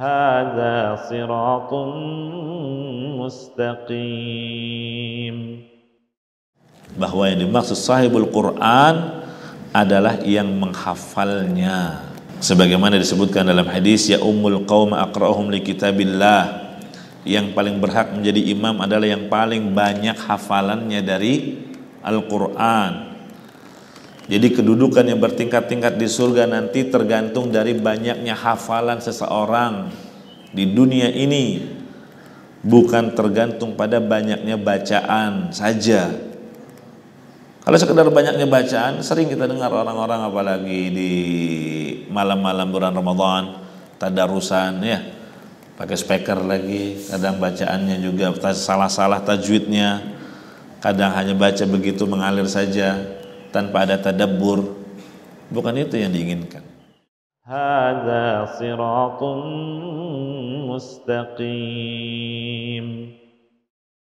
هذا صراط مستقيم bahwa yang dimaksud sahibul Quran adalah yang menghafalnya sebagaimana disebutkan dalam hadis ya ummul qaum aqra'uhum li kitabillah yang paling berhak menjadi imam adalah yang paling banyak hafalannya dari Al-Qur'an jadi kedudukan yang bertingkat-tingkat di surga nanti tergantung dari banyaknya hafalan seseorang di dunia ini. Bukan tergantung pada banyaknya bacaan saja. Kalau sekedar banyaknya bacaan, sering kita dengar orang-orang apalagi di malam-malam bulan Ramadan, tadarusan ya, pakai speaker lagi, kadang bacaannya juga salah-salah tajwidnya, kadang hanya baca begitu mengalir saja tanpa ada tadabbur bukan itu yang diinginkan هذا صراط مستقيم